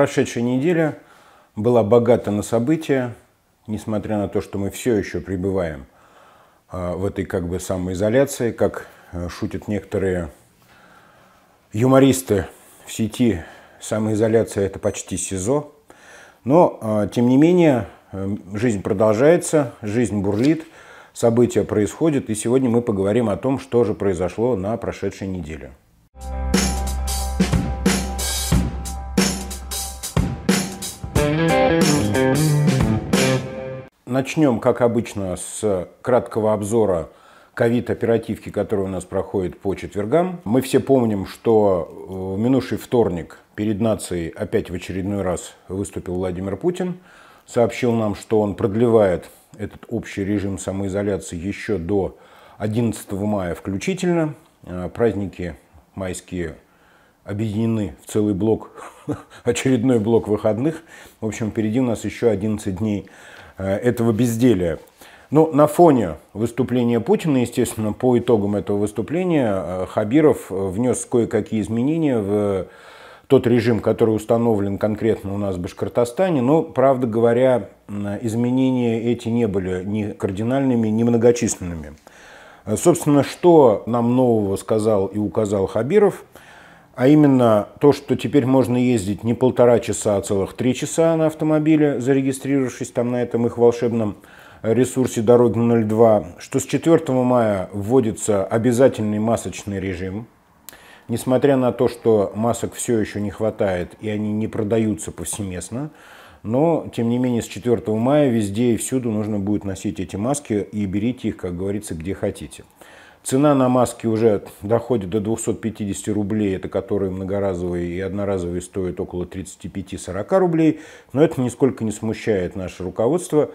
Прошедшая неделя была богата на события, несмотря на то, что мы все еще пребываем а, в этой как бы самоизоляции, как э, шутят некоторые юмористы в сети, самоизоляция это почти СИЗО. Но, а, тем не менее, эм, жизнь продолжается, жизнь бурлит, события происходят, и сегодня мы поговорим о том, что же произошло на прошедшей неделе. Начнем, как обычно, с краткого обзора ковид-оперативки, которая у нас проходит по четвергам. Мы все помним, что э, в минувший вторник перед нацией опять в очередной раз выступил Владимир Путин, сообщил нам, что он продлевает этот общий режим самоизоляции еще до 11 мая включительно. Э, праздники майские объединены в целый блок, очередной блок выходных. В общем, впереди у нас еще 11 дней Э, этого безделия. Но ну, на фоне выступления Путина, естественно, по итогам этого выступления э, Хабиров э, внес кое-какие изменения в тот режим, который установлен конкретно у нас в Башкортостане. Но, правда говоря, изменения эти не были ни кардинальными, ни многочисленными. Собственно, что нам нового сказал и указал Хабиров – а именно то, что теперь можно ездить не полтора часа, а целых три часа на автомобиле, зарегистрировавшись там на этом их волшебном ресурсе «Дороги 02», что с 4 мая вводится обязательный масочный режим, несмотря на то, что масок все еще не хватает и они не продаются повсеместно, но, тем не менее, с 4 мая везде и всюду нужно будет носить эти маски и берите их, как говорится, где хотите. Цена на маски уже доходит до 250 рублей, это которые многоразовые и одноразовые стоят около 35-40 рублей, но это нисколько не смущает наше руководство,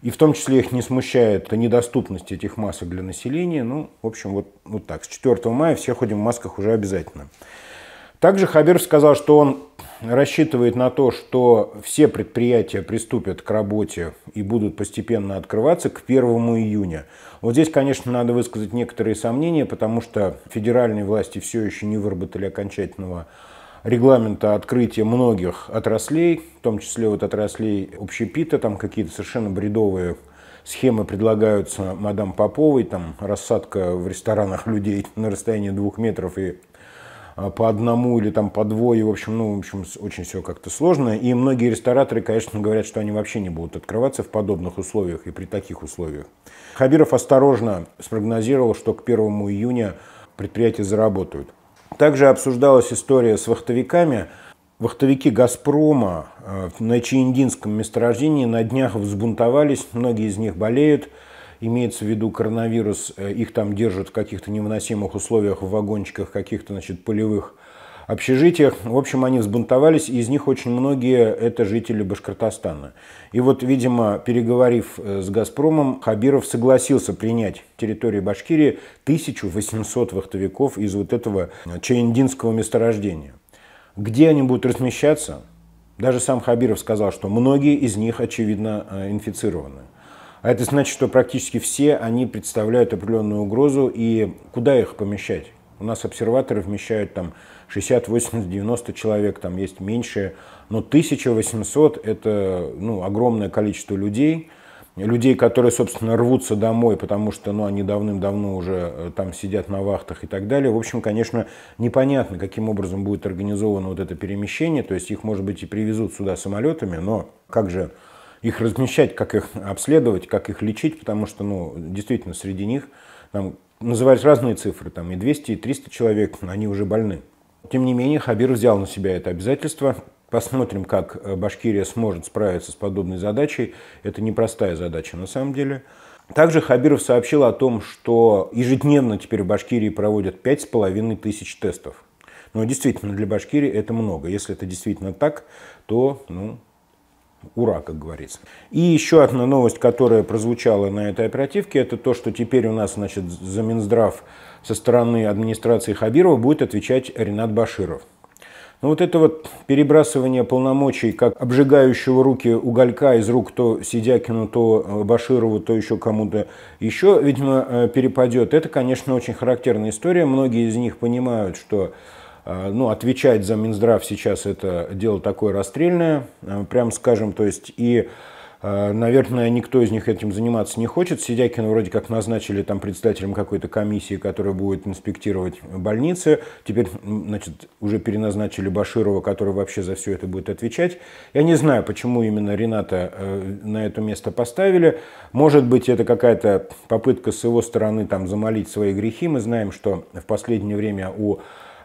и в том числе их не смущает недоступность этих масок для населения. Ну, в общем, вот, вот так. С 4 мая все ходим в масках уже обязательно. Также Хабиров сказал, что он рассчитывает на то, что все предприятия приступят к работе и будут постепенно открываться к 1 июня. Вот здесь, конечно, надо высказать некоторые сомнения, потому что федеральные власти все еще не выработали окончательного регламента открытия многих отраслей, в том числе вот отраслей общепита, там какие-то совершенно бредовые схемы предлагаются мадам Поповой, там рассадка в ресторанах людей на расстоянии двух метров и а, по одному или там по двое, в общем, ну, в общем, очень все как-то сложно. И многие рестораторы, конечно, говорят, что они вообще не будут открываться в подобных условиях и при таких условиях. Хабиров осторожно спрогнозировал, что к 1 июня предприятия заработают. Также обсуждалась история с вахтовиками. Вахтовики «Газпрома» а, на Чаиндинском месторождении на днях взбунтовались, многие из них болеют – имеется в виду коронавирус, э, их там держат в каких-то невыносимых условиях, в вагончиках, каких-то, значит, полевых общежитиях. В общем, они взбунтовались, и из них очень многие – это жители Башкортостана. И вот, видимо, переговорив э, с «Газпромом», Хабиров согласился принять территории Башкирии 1800 вахтовиков из вот этого э, чаиндинского месторождения. Где они будут размещаться? Даже сам Хабиров сказал, что многие из них, очевидно, инфицированы. А это значит, что практически все они представляют определенную угрозу, и куда их помещать? У нас обсерваторы вмещают там 60, 80, 90 человек, там есть меньше, но 1800 это ну, огромное количество людей, людей, которые, собственно, рвутся домой, потому что ну, они давным-давно уже э, там сидят на вахтах и так далее. В общем, конечно, непонятно, каким образом будет организовано вот это перемещение. То есть их, может быть, и привезут сюда самолетами, но как же их размещать, как их обследовать, как их лечить, потому что, ну, действительно, среди них там, назывались разные цифры, там и 200, и 300 человек, они уже больны. Тем не менее, Хабир взял на себя это обязательство. Посмотрим, как э, Башкирия сможет справиться с подобной задачей. Это непростая задача на самом деле. Также Хабиров сообщил о том, что ежедневно теперь в Башкирии проводят 5,5 тысяч тестов. Но действительно, для Башкирии это много. Если это действительно так, то ну, Ура, как говорится. И еще одна новость, которая прозвучала на этой оперативке, это то, что теперь у нас значит, за Минздрав со стороны администрации Хабирова будет отвечать Ренат Баширов. Но ну, вот это вот перебрасывание полномочий, как обжигающего руки уголька из рук то Сидякину, то э, Баширову, то еще кому-то еще, видимо, э, перепадет, это, конечно, очень характерная история. Многие из них понимают, что а, ну, отвечать за Минздрав сейчас это дело такое расстрельное, а, прям скажем, то есть и а, Наверное, никто из них этим заниматься не хочет. Сидякина вроде как назначили там председателем какой-то комиссии, которая будет инспектировать больницы. Теперь, значит, уже переназначили Баширова, который вообще за все это будет отвечать. Я не знаю, почему именно Рената э, на это место поставили. Может быть, это какая-то попытка с его стороны там замолить свои грехи. Мы знаем, что в последнее время у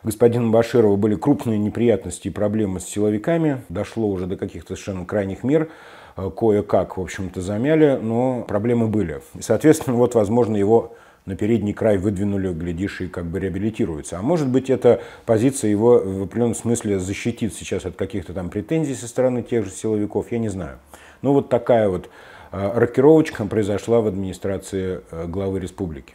Господину Баширову были крупные неприятности и проблемы с силовиками. Дошло уже до каких-то совершенно крайних мер э, кое-как, в общем-то, замяли, но проблемы были. И, соответственно, вот, возможно, его на передний край выдвинули, глядишь, и как бы реабилитируется. А может быть, эта позиция его в определенном смысле защитит сейчас от каких-то там претензий со стороны тех же силовиков, я не знаю. Ну вот такая вот э, рокировочка произошла в администрации э, главы республики.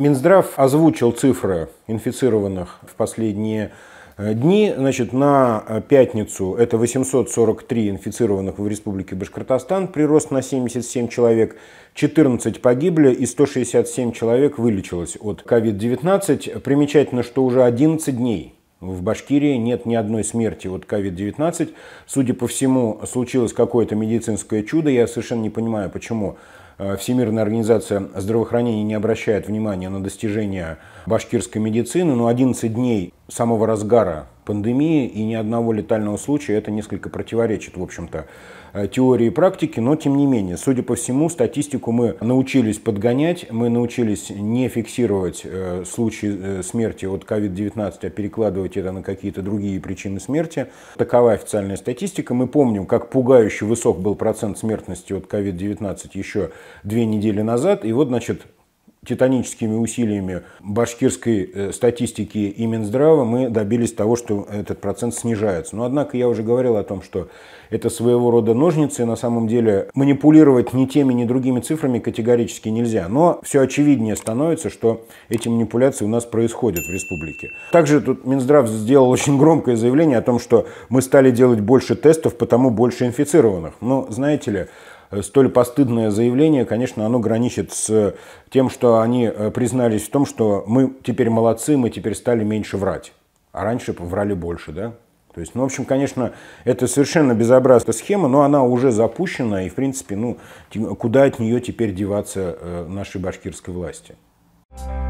Минздрав озвучил цифры инфицированных в последние э, дни. Значит, на э, пятницу это 843 инфицированных в Республике Башкортостан, прирост на 77 человек, 14 погибли и 167 человек вылечилось от COVID-19. Примечательно, что уже 11 дней в Башкирии нет ни одной смерти от COVID-19. Судя по всему, случилось какое-то медицинское чудо. Я совершенно не понимаю, почему Всемирная организация здравоохранения не обращает внимания на достижения башкирской медицины, но 11 дней самого разгара пандемии и ни одного летального случая, это несколько противоречит, в общем-то, э, теории и практике, но тем не менее, судя по всему, статистику мы научились подгонять, мы научились не фиксировать э, случаи э, смерти от COVID-19, а перекладывать это на какие-то другие причины смерти. Такова официальная статистика. Мы помним, как пугающе высок был процент смертности от COVID-19 еще две недели назад. И вот, значит, титаническими усилиями башкирской э, статистики и Минздрава мы добились того, что этот процент снижается. Но однако я уже говорил о том, что это своего рода ножницы, на самом деле манипулировать ни теми, ни другими цифрами категорически нельзя. Но все очевиднее становится, что эти манипуляции у нас происходят в республике. Также тут Минздрав сделал очень громкое заявление о том, что мы стали делать больше тестов, потому больше инфицированных. Но знаете ли, столь постыдное заявление, конечно, оно граничит с тем, что они э, признались в том, что мы теперь молодцы, мы теперь стали меньше врать. А раньше врали больше, да? То есть, ну, в общем, конечно, это совершенно безобразная схема, но она уже запущена, и, в принципе, ну, куда от нее теперь деваться э, нашей башкирской власти? Thank you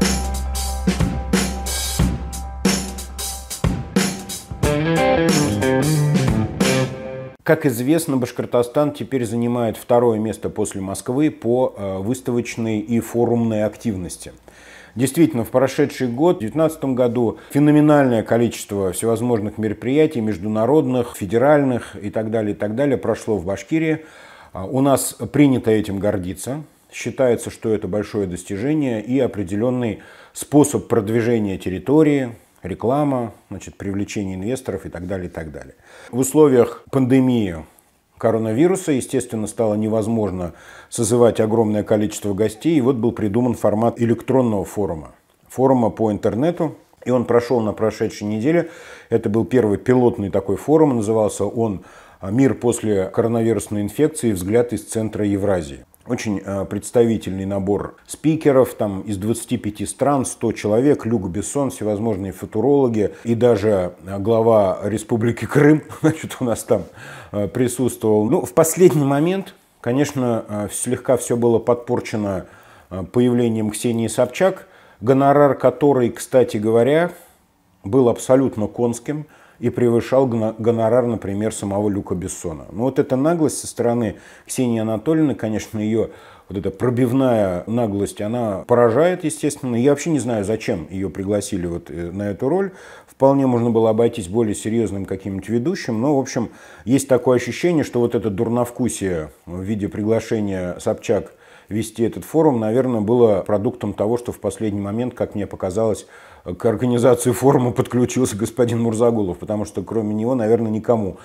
Как известно, Башкортостан теперь занимает второе место после Москвы по э, выставочной и форумной активности. Действительно, в прошедший год, в 2019 году, феноменальное количество всевозможных мероприятий, международных, федеральных и так далее, и так далее, прошло в Башкирии. А, у нас принято этим гордиться. Считается, что это большое достижение и определенный способ продвижения территории, реклама, значит, привлечение инвесторов и так далее, и так далее. В условиях пандемии коронавируса, естественно, стало невозможно созывать огромное количество гостей, и вот был придуман формат электронного форума, форума по интернету, и он прошел на прошедшей неделе. Это был первый пилотный такой форум, назывался он «Мир после коронавирусной инфекции. Взгляд из центра Евразии». Очень э, представительный набор спикеров, там из 25 стран 100 человек, Люк Бессон, всевозможные футурологи и даже э, глава Республики Крым, значит, у нас там э, присутствовал. Ну, в последний момент, конечно, слегка все было подпорчено появлением Ксении Собчак, гонорар которой, кстати говоря, был абсолютно конским – и превышал гонорар, например, самого Люка Бессона. Но ну, вот эта наглость со стороны Ксении Анатольевны, конечно, ее вот эта пробивная наглость, она поражает, естественно. Я вообще не знаю, зачем ее пригласили вот э, на эту роль. Вполне можно было обойтись более серьезным каким-нибудь ведущим. Но, в общем, есть такое ощущение, что вот это дурновкусие в виде приглашения Собчак вести этот форум, наверное, было продуктом того, что в последний момент, как мне показалось, к организации форума подключился господин Мурзагулов, потому что кроме него, наверное, никому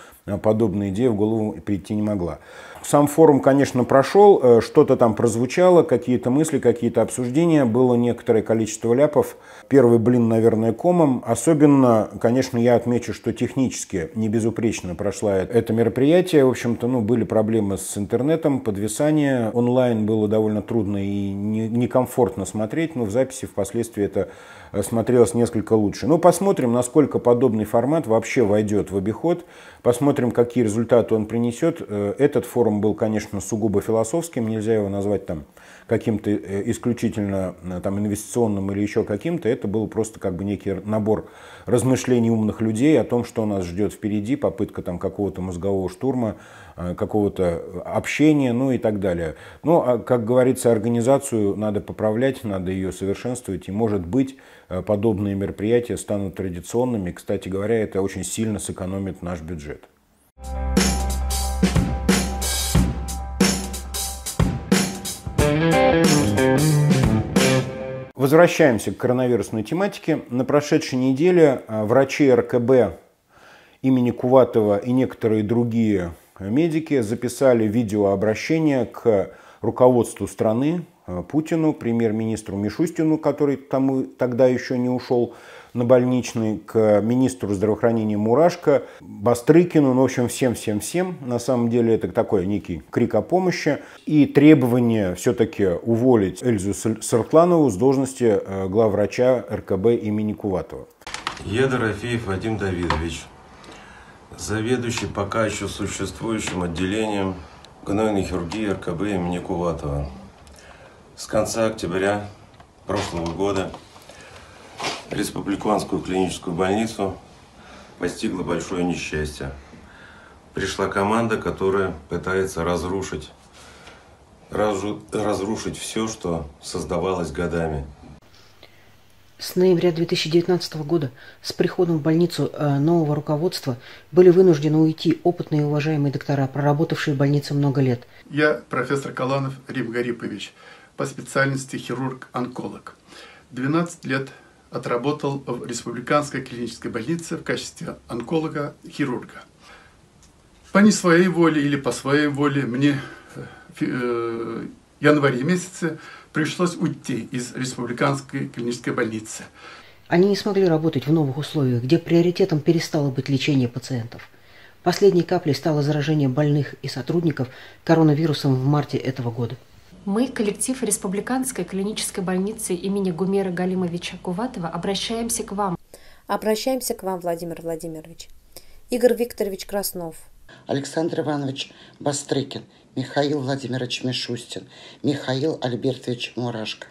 подобная идея в голову прийти не могла. Сам форум, конечно, прошел, э, что-то там прозвучало, какие-то мысли, какие-то обсуждения, было некоторое количество ляпов. Первый блин, наверное, комом. Особенно, конечно, я отмечу, что технически не безупречно прошло это мероприятие. В общем-то, ну, были проблемы с интернетом, подвисание. Онлайн было довольно трудно и некомфортно смотреть, но в записи впоследствии это Э, смотрелось несколько лучше. Но ну, посмотрим, насколько подобный формат вообще войдет в обиход, посмотрим, какие результаты он принесет. Э, этот форум был, конечно, сугубо философским, нельзя его назвать там каким-то э, исключительно там, инвестиционным или еще каким-то. Это был просто как бы некий набор размышлений умных людей о том, что нас ждет впереди, попытка там какого-то мозгового штурма, какого-то общения, ну и так далее. Но, ну, а, как говорится, организацию надо поправлять, надо ее совершенствовать, и, может быть, Э, подобные мероприятия станут традиционными. Кстати говоря, это очень сильно сэкономит наш бюджет. Возвращаемся к коронавирусной тематике. На прошедшей неделе э, врачи РКБ имени Куватова и некоторые другие медики записали видеообращение к руководству страны, Э, Путину, премьер-министру Мишустину, который тому тогда еще не ушел на больничный, к министру здравоохранения Мурашко, Бастрыкину, ну, в общем, всем-всем-всем. На самом деле это такой некий крик о помощи. И требование все-таки уволить Эльзу Саркланову с должности э, главврача РКБ имени Куватова. Я Дорофеев Вадим Давидович, заведующий пока еще существующим отделением гнойной хирургии РКБ имени Куватова с конца октября прошлого года республиканскую клиническую больницу постигло большое несчастье. Пришла команда, которая пытается разрушить, разру, разрушить все, что создавалось годами. С ноября 2019 года с приходом в больницу э, нового руководства были вынуждены уйти опытные и уважаемые доктора, проработавшие в больнице много лет. Я профессор Каланов Рим Гарипович по специальности хирург-онколог. 12 лет отработал в Республиканской клинической больнице в качестве онколога-хирурга. По не своей воле или по своей воле мне в э, э, январе месяце пришлось уйти из Республиканской клинической больницы. Они не смогли работать в новых условиях, где приоритетом перестало быть лечение пациентов. Последней каплей стало заражение больных и сотрудников коронавирусом в марте этого года. Мы, коллектив Республиканской клинической больницы имени Гумера Галимовича Куватова, обращаемся к вам. Обращаемся к вам, Владимир Владимирович. Игорь Викторович Краснов. Александр Иванович Бастрыкин, Михаил Владимирович Мишустин, Михаил Альбертович Мурашко.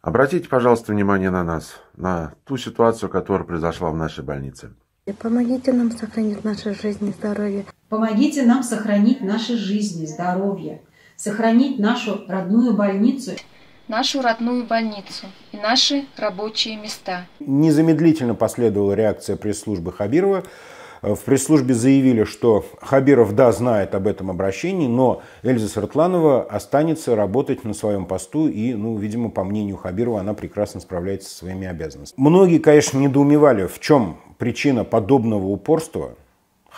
Обратите, пожалуйста, внимание на нас, на ту ситуацию, которая произошла в нашей больнице. Помогите нам сохранить наши жизни и здоровье. Помогите нам сохранить наши жизни и здоровье сохранить нашу родную больницу. Нашу родную больницу и наши рабочие места. Незамедлительно последовала реакция пресс-службы Хабирова. Э, в пресс-службе заявили, что Хабиров, да, знает об этом обращении, но Эльза Сартланова останется работать на своем посту, и, ну, видимо, по мнению Хабирова, она прекрасно справляется со своими обязанностями. Многие, конечно, недоумевали, в чем причина подобного упорства –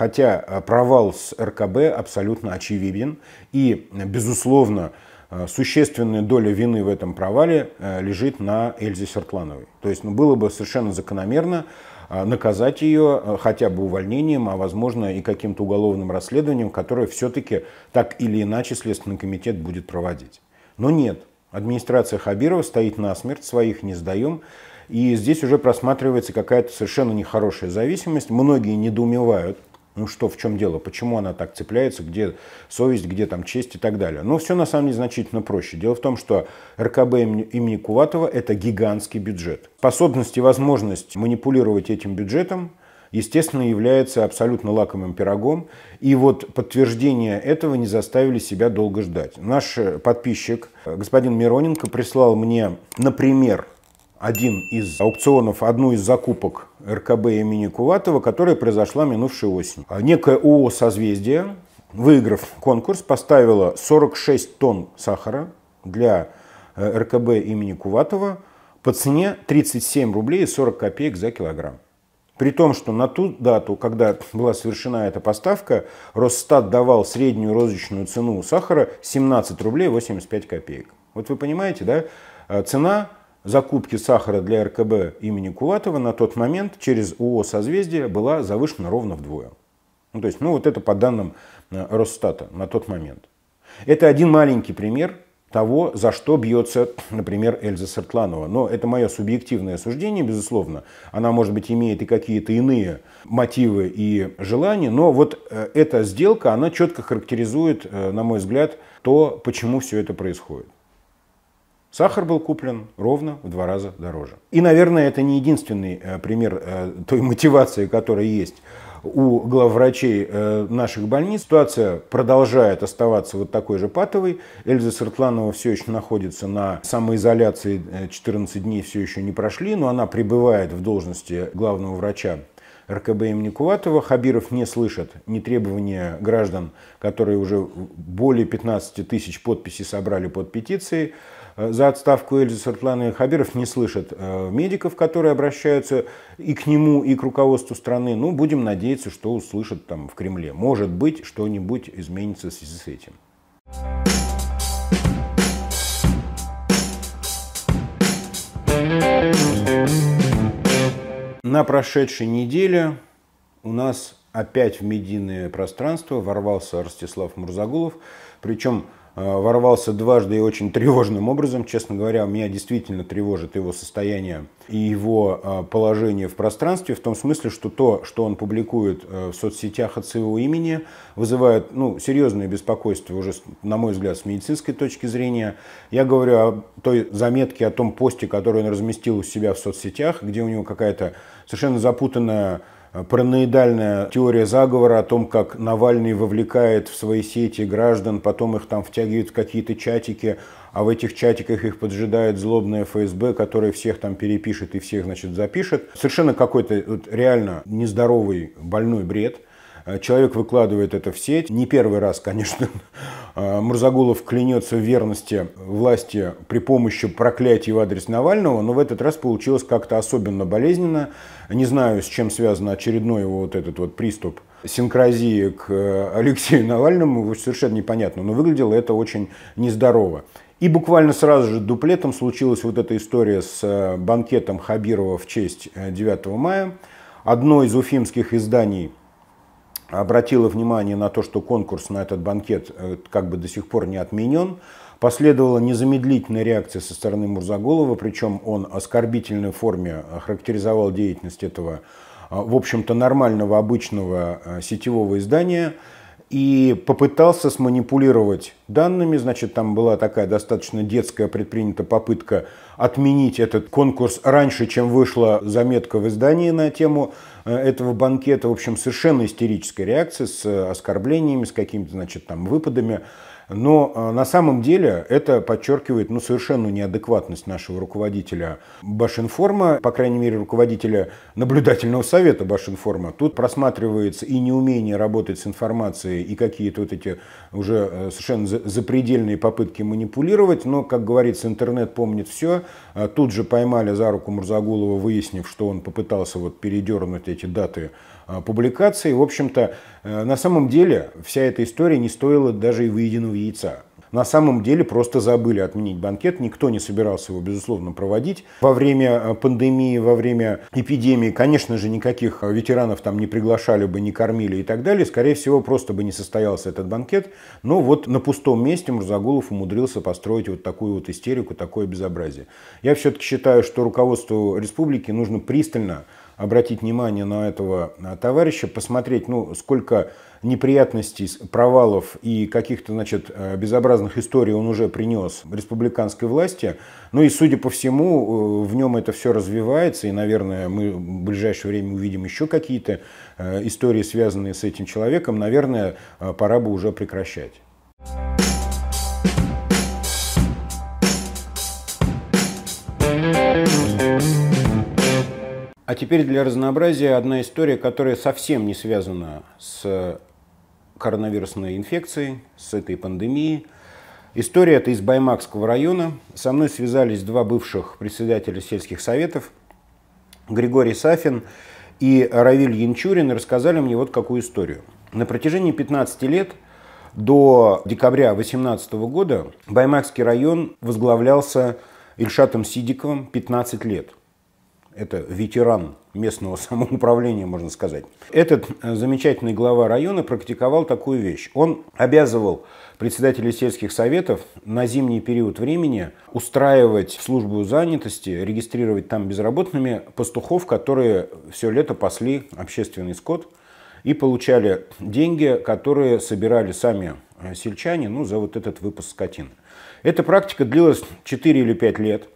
Хотя э, провал с РКБ абсолютно очевиден. И, безусловно, э, существенная доля вины в этом провале э, лежит на Эльзе Сертлановой. То есть ну, было бы совершенно закономерно наказать ее хотя бы увольнением, а возможно и каким-то уголовным расследованием, которое все-таки так или иначе Следственный комитет будет проводить. Но нет, администрация Хабирова стоит на смерть своих не сдаем, и здесь уже просматривается какая-то совершенно нехорошая зависимость. Многие недоумевают, ну что, в чем дело? Почему она так цепляется? Где совесть, где там честь и так далее? Но ну, все на самом деле значительно проще. Дело в том, что РКБ имени Куватова – это гигантский бюджет. Способность и возможность манипулировать этим бюджетом естественно, является абсолютно лакомым пирогом. И вот подтверждение этого не заставили себя долго ждать. Наш подписчик, э, господин Мироненко, прислал мне, например, один из аукционов, одну из закупок РКБ имени Куватова, которая произошла минувшей осенью. А некое ООО «Созвездие», выиграв конкурс, поставила 46 тонн сахара для э, РКБ имени Куватова по цене 37 рублей и 40 копеек за килограмм. При том, что на ту дату, когда была совершена эта поставка, Росстат давал среднюю розничную цену сахара 17 рублей 85 копеек. Вот вы понимаете, да? Э, цена закупки сахара для РКБ имени Кулатова на тот момент через ООО «Созвездие» была завышена ровно вдвое. Ну, то есть, ну вот это по данным э, Росстата на тот момент. Это один маленький пример того, за что бьется, например, Эльза Сартланова. Но это мое субъективное суждение, безусловно. Она, может быть, имеет и какие-то иные мотивы и желания, но вот э, эта сделка, она четко характеризует, э, на мой взгляд, то, почему все это происходит. Сахар был куплен ровно в два раза дороже. И, наверное, это не единственный э, пример э, той мотивации, которая есть у главврачей э, наших больниц. Ситуация продолжает оставаться вот такой же патовой. Эльза Сыртланова все еще находится на самоизоляции, 14 дней все еще не прошли, но она пребывает в должности главного врача РКБ имени Куватова. Хабиров не слышит ни требования граждан, которые уже более 15 тысяч подписей собрали под петицией, Э, за отставку Эльзы Сартлана Хабиров не слышит э, медиков, которые обращаются и к нему, и к руководству страны. Ну, будем надеяться, что услышат там в Кремле. Может быть, что-нибудь изменится в связи с этим. На прошедшей неделе у нас опять в медийное пространство ворвался Ростислав Мурзагулов, причем Э, ворвался дважды и очень тревожным образом. Честно говоря, меня действительно тревожит его состояние и его э, положение в пространстве, в том смысле, что то, что он публикует э, в соцсетях от своего имени, вызывает ну, серьезное беспокойство уже, на мой взгляд, с медицинской точки зрения. Я говорю о той заметке, о том посте, который он разместил у себя в соцсетях, где у него какая-то совершенно запутанная параноидальная теория заговора о том, как Навальный вовлекает в свои сети граждан, потом их там втягивают в какие-то чатики, а в этих чатиках их поджидает злобная ФСБ, которая всех там перепишет и всех, значит, запишет. Совершенно какой-то вот, реально нездоровый больной бред – Э, человек выкладывает это в сеть. Не первый раз, конечно, э, Мурзагулов клянется в верности власти при помощи проклятий в адрес Навального, но в этот раз получилось как-то особенно болезненно. Не знаю, с чем связан очередной его вот этот вот приступ синкразии к э, Алексею Навальному, совершенно непонятно, но выглядело это очень нездорово. И буквально сразу же дуплетом случилась вот эта история с банкетом Хабирова в честь 9 мая. Одно из уфимских изданий обратила внимание на то, что конкурс на этот банкет э, как бы до сих пор не отменен. Последовала незамедлительная реакция со стороны Мурзаголова, причем он оскорбительной форме характеризовал деятельность этого, а, в общем-то, нормального, обычного э, сетевого издания и попытался сманипулировать данными. Значит, там была такая достаточно детская предпринята попытка отменить этот конкурс раньше, чем вышла заметка в издании на тему Э, этого банкета, в общем, совершенно истерическая реакция с э, оскорблениями, с какими-то, значит, там выпадами. Но э, на самом деле это подчеркивает ну, совершенную неадекватность нашего руководителя Башинформа, по крайней мере, руководителя наблюдательного совета Башинформа. Тут просматривается и неумение работать с информацией, и какие-то вот эти уже совершенно запредельные попытки манипулировать. Но, как говорится, интернет помнит все. Тут же поймали за руку Мурзагулова, выяснив, что он попытался вот передернуть эти даты а, публикации. В общем-то, э, на самом деле вся эта история не стоила даже и выеденного яйца. На самом деле просто забыли отменить банкет, никто не собирался его, безусловно, проводить. Во время э, пандемии, во время эпидемии, конечно же, никаких э, ветеранов там не приглашали бы, не кормили и так далее. Скорее всего, просто бы не состоялся этот банкет. Но вот на пустом месте Мурзагулов умудрился построить вот такую вот истерику, такое безобразие. Я все-таки считаю, что руководству республики нужно пристально обратить внимание на этого а, товарища, посмотреть, ну, сколько неприятностей, провалов и каких-то, значит, э, безобразных историй он уже принес республиканской власти. Ну и, судя по всему, э, в нем это все развивается, и, наверное, мы в ближайшее время увидим еще какие-то э, истории, связанные с этим человеком. Наверное, пора бы уже прекращать. А теперь для разнообразия одна история, которая совсем не связана с коронавирусной инфекцией, с этой пандемией. История эта из Баймакского района. Со мной связались два бывших председателя сельских советов, Григорий Сафин и Равиль Янчурин, и рассказали мне вот какую историю. На протяжении 15 лет до декабря 2018 года Баймакский район возглавлялся Ильшатом Сидиковым 15 лет – это ветеран местного самоуправления, можно сказать. Этот э, замечательный глава района практиковал такую вещь. Он обязывал председателей сельских советов на зимний период времени устраивать службу занятости, регистрировать там безработными пастухов, которые все лето пасли общественный скот и получали деньги, которые собирали сами э, сельчане ну, за вот этот выпуск скотины. Эта практика длилась 4 или 5 лет.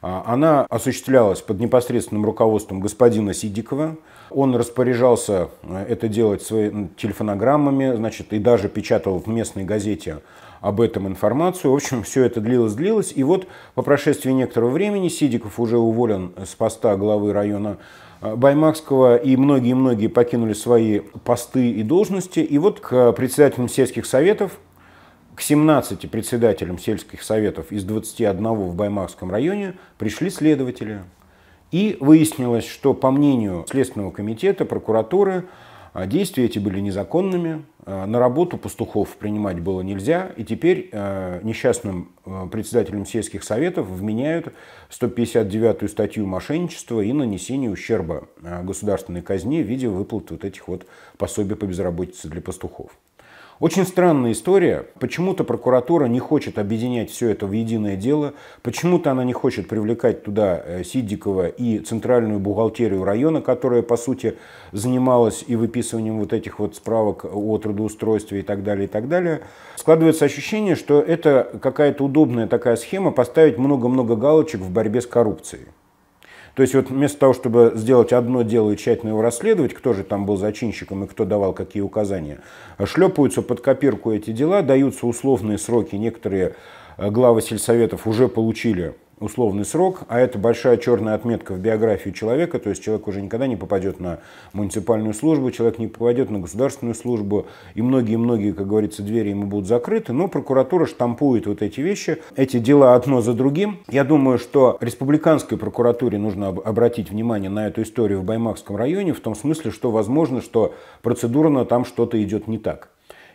А, она осуществлялась под непосредственным руководством господина Сидикова. Он распоряжался э, это делать своими телефонограммами, значит, и даже печатал в местной газете об этом информацию. В общем, все это длилось-длилось. И вот по прошествии некоторого времени Сидиков уже уволен с поста главы района э, Баймакского, и многие-многие покинули свои посты и должности. И вот к э, председателям сельских советов к 17 председателям сельских советов из 21 в Баймакском районе пришли следователи. И выяснилось, что по мнению Следственного комитета, прокуратуры, а, действия эти были незаконными, а, на работу пастухов принимать было нельзя, и теперь а, несчастным председателям сельских советов вменяют 159-ю статью мошенничества и нанесение ущерба государственной казне в виде выплат вот этих вот пособий по безработице для пастухов. Очень странная история. Почему-то прокуратура не хочет объединять все это в единое дело. Почему-то она не хочет привлекать туда э, Сидикова и центральную бухгалтерию района, которая, по сути, занималась и выписыванием вот этих вот справок о трудоустройстве и так далее, и так далее. Складывается ощущение, что это какая-то удобная такая схема поставить много-много галочек в борьбе с коррупцией. То есть вот вместо того, чтобы сделать одно дело и тщательно его расследовать, кто же там был зачинщиком и кто давал какие указания, а шлепаются под копирку эти дела, даются условные сроки, некоторые э, главы сельсоветов уже получили условный срок, а это большая черная отметка в биографии человека, то есть человек уже никогда не попадет на муниципальную службу, человек не попадет на государственную службу, и многие-многие, как говорится, двери ему будут закрыты, но прокуратура штампует вот эти вещи, эти дела одно за другим. Я думаю, что республиканской прокуратуре нужно обратить внимание на эту историю в Баймакском районе, в том смысле, что возможно, что процедурно там что-то идет не так.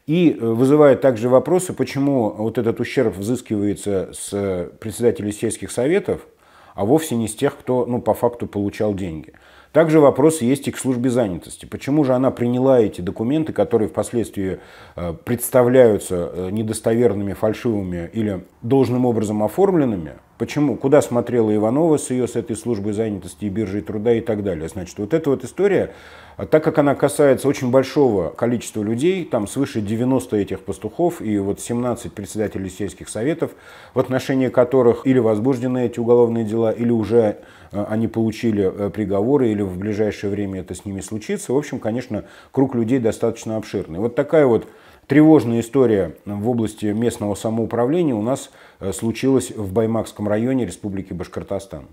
И э, вызывает также вопросы, почему вот этот ущерб взыскивается с э, председателей сельских советов, а вовсе не с тех, кто ну, по факту получал деньги. Также вопросы есть и к службе занятости. Почему же она приняла эти документы, которые впоследствии э, представляются недостоверными, фальшивыми или должным образом оформленными, Почему? Куда смотрела Иванова с ее, с этой службой занятости и биржей труда и так далее? Значит, вот эта вот история, а так как она касается очень большого количества людей, там свыше 90 этих пастухов и вот 17 председателей сельских советов, в отношении которых или возбуждены эти уголовные дела, или уже э, они получили э, приговоры, или в ближайшее время это с ними случится. В общем, конечно, круг людей достаточно обширный. Вот такая вот тревожная история в области местного самоуправления у нас Э, случилось в Баймакском районе Республики Башкортостан.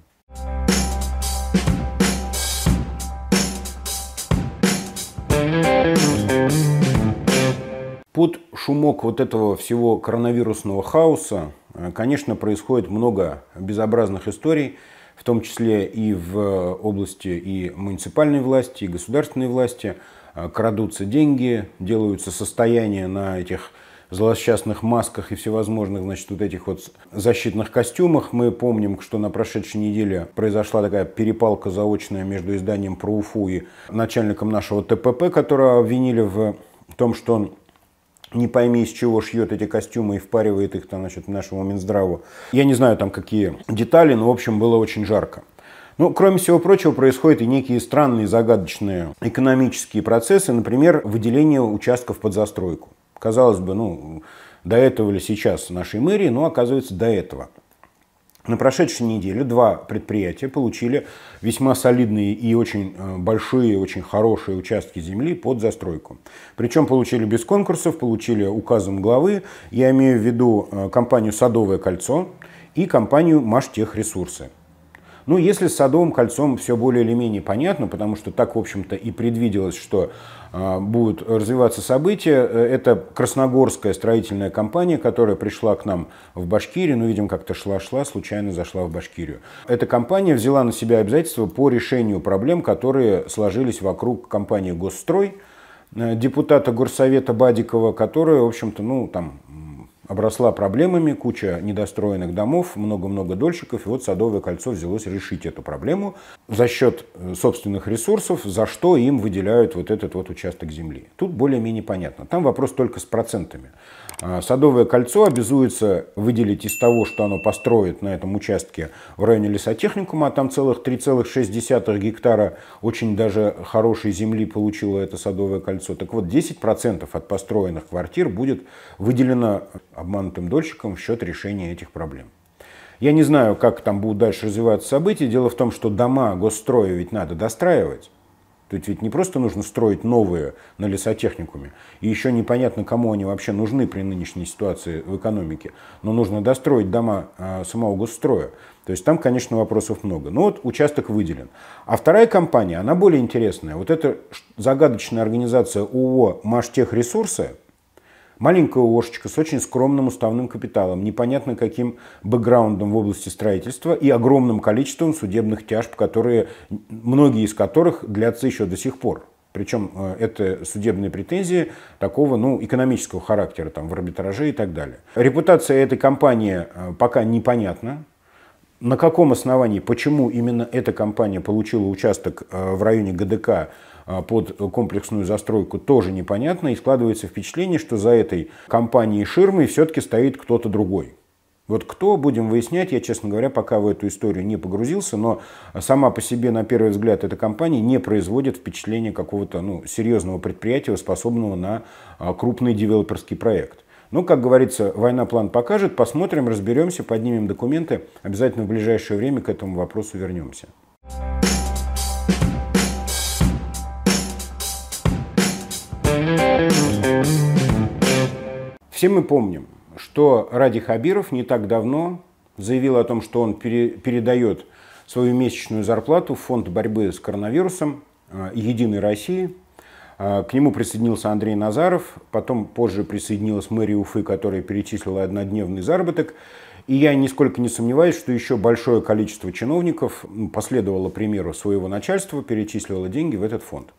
Под шумок вот этого всего коронавирусного хаоса, э, конечно, происходит много безобразных историй, в том числе и в э, области и муниципальной власти, и государственной власти. Крадутся деньги, делаются состояния на этих злосчастных масках и всевозможных, значит, вот этих вот защитных костюмах. Мы помним, что на прошедшей неделе произошла такая перепалка заочная между изданием про Уфу и начальником нашего ТПП, которого обвинили в том, что он не пойми, из чего шьет эти костюмы и впаривает их там, значит, нашему Минздраву. Я не знаю там какие детали, но, в общем, было очень жарко. Ну, кроме всего прочего, происходят и некие странные, загадочные экономические процессы, например, выделение участков под застройку. Казалось бы, ну, до этого или сейчас нашей мэрии, но оказывается до этого. На прошедшей неделе два предприятия получили весьма солидные и очень э, большие, очень хорошие участки земли под застройку. Причем получили без конкурсов, получили указом главы. Я имею в виду э, компанию «Садовое кольцо» и компанию «Маштехресурсы». Ну, если с Садовым кольцом все более или менее понятно, потому что так, в общем-то, и предвиделось, что а, будут развиваться события. Э, это красногорская строительная компания, которая пришла к нам в Башкирию, ну, видим, как-то шла-шла, случайно зашла в Башкирию. Эта компания взяла на себя обязательства по решению проблем, которые сложились вокруг компании «Госстрой», э, депутата Горсовета Бадикова, которая, в общем-то, ну, там обросла проблемами, куча недостроенных домов, много-много дольщиков, и вот Садовое кольцо взялось решить эту проблему за счет э, собственных ресурсов, за что им выделяют вот этот вот участок земли. Тут более-менее понятно. Там вопрос только с процентами. А, садовое кольцо обязуется выделить из того, что оно построит на этом участке в районе лесотехникума, а там целых 3,6 гектара очень даже хорошей земли получило это Садовое кольцо. Так вот, 10% от построенных квартир будет выделено обманутым дольщикам в счет решения этих проблем. Я не знаю, как там будут дальше развиваться события. Дело в том, что дома госстроя ведь надо достраивать. Тут ведь не просто нужно строить новые на лесотехникуме, и еще непонятно, кому они вообще нужны при нынешней ситуации в экономике, но нужно достроить дома а, самого госстроя. То есть там, конечно, вопросов много. Но вот участок выделен. А вторая компания, она более интересная. Вот эта загадочная организация ООО «Маштехресурсы», Маленькая ООшечка с очень скромным уставным капиталом, непонятно каким бэкграундом в области строительства и огромным количеством судебных тяжб, которые, многие из которых длятся еще до сих пор. Причем э, это судебные претензии такого ну, экономического характера, там, в арбитраже и так далее. Репутация этой компании э, пока непонятна. На каком основании, почему именно эта компания получила участок э, в районе ГДК а, под комплексную застройку, тоже непонятно. И складывается впечатление, что за этой компанией ширмой все-таки стоит кто-то другой. Вот кто, будем выяснять, я, честно говоря, пока в эту историю не погрузился, но сама по себе, на первый взгляд, эта компания не производит впечатление какого-то ну, серьезного предприятия, способного на а, крупный девелоперский проект. Ну, как говорится, война план покажет, посмотрим, разберемся, поднимем документы. Обязательно в ближайшее время к этому вопросу вернемся. Все мы помним, что Ради Хабиров не так давно заявил о том, что он передает свою месячную зарплату в фонд борьбы с коронавирусом э, «Единой России». Э, к нему присоединился Андрей Назаров, потом позже присоединилась мэрия Уфы, которая перечислила однодневный заработок. И я нисколько не сомневаюсь, что еще большое количество чиновников последовало примеру своего начальства, перечислило деньги в этот фонд.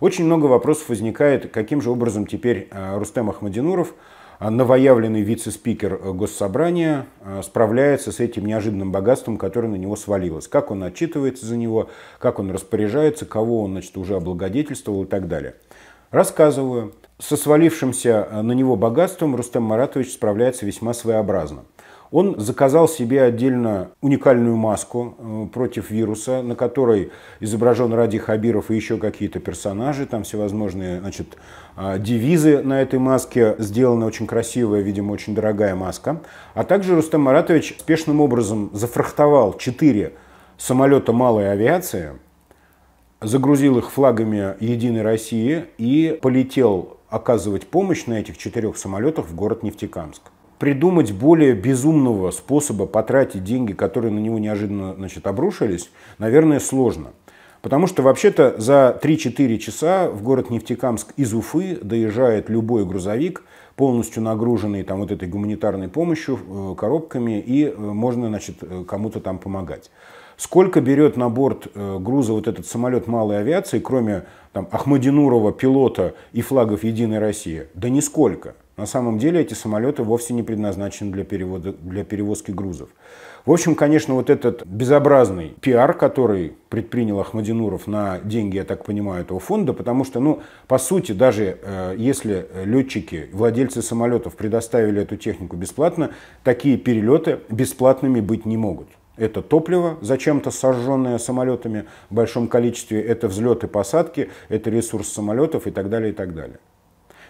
Очень много вопросов возникает, каким же образом теперь э, Рустем Ахмадинуров – а новоявленный вице-спикер э, Госсобрания э, справляется с этим неожиданным богатством, которое на него свалилось. Как он отчитывается за него, как он распоряжается, кого он значит, уже облагодетельствовал и так далее. Рассказываю. Со свалившимся э, на него богатством Рустем Маратович справляется весьма своеобразно. Он заказал себе отдельно уникальную маску э, против вируса, на которой изображен Ради Хабиров и еще какие-то персонажи, там всевозможные значит, а, девизы на этой маске, сделана очень красивая, видимо, очень дорогая маска. А также Рустам Маратович спешным образом зафрахтовал четыре самолета малой авиации, загрузил их флагами «Единой России» и полетел оказывать помощь на этих четырех самолетах в город Нефтекамск придумать более безумного способа потратить деньги, которые на него неожиданно значит, обрушились, наверное, сложно. Потому что вообще-то за 3-4 часа в город Нефтекамск из Уфы доезжает любой грузовик, полностью нагруженный там, вот этой гуманитарной помощью, э, коробками, и э, можно значит, э, кому-то там помогать. Сколько берет на борт груза вот этот самолет малой авиации, кроме там, Ахмадинурова, пилота и флагов «Единой России»? Да нисколько. На самом деле эти самолеты вовсе не предназначены для, перевода, для перевозки грузов. В общем, конечно, вот этот безобразный пиар, который предпринял Ахмадинуров на деньги, я так понимаю, этого фонда, потому что, ну, по сути, даже э, если летчики, владельцы самолетов предоставили эту технику бесплатно, такие перелеты бесплатными быть не могут. Это топливо, зачем-то сожженное самолетами в большом количестве, это взлеты, посадки, это ресурс самолетов и так далее, и так далее.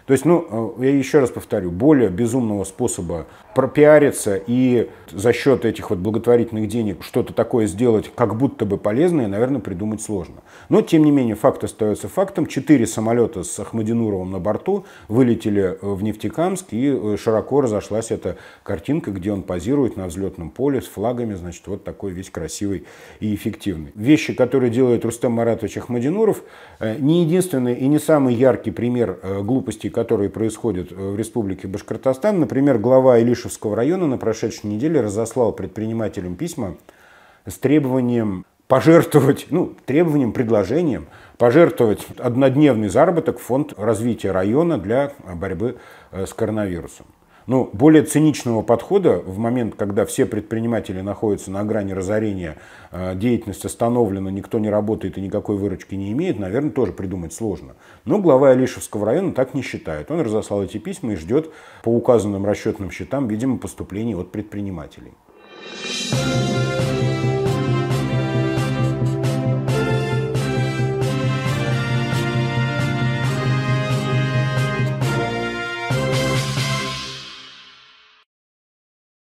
То есть, ну, э, я еще раз повторю, более безумного способа пропиариться и за счет этих вот благотворительных денег что-то такое сделать, как будто бы полезное, наверное, придумать сложно. Но, тем не менее, факт остается фактом. Четыре самолета с Ахмадинуровым на борту вылетели э, в Нефтекамск, и э, широко разошлась эта картинка, где он позирует на взлетном поле с флагами, значит, вот такой весь красивый и эффективный. Вещи, которые делает Рустам Маратович Ахмадинуров, не единственный и не самый яркий пример глупости которые происходят э, в Республике Башкортостан. Например, глава Илишевского района на прошедшей неделе разослал предпринимателям письма с требованием пожертвовать, ну, требованием, предложением пожертвовать однодневный заработок в фонд развития района для борьбы э, с коронавирусом. Ну, более циничного подхода в момент, когда все предприниматели находятся на грани разорения, э, деятельность остановлена, никто не работает и никакой выручки не имеет, наверное, тоже придумать сложно. Но глава Алишевского района так не считает. Он разослал эти письма и ждет по указанным расчетным счетам, видимо, поступлений от предпринимателей.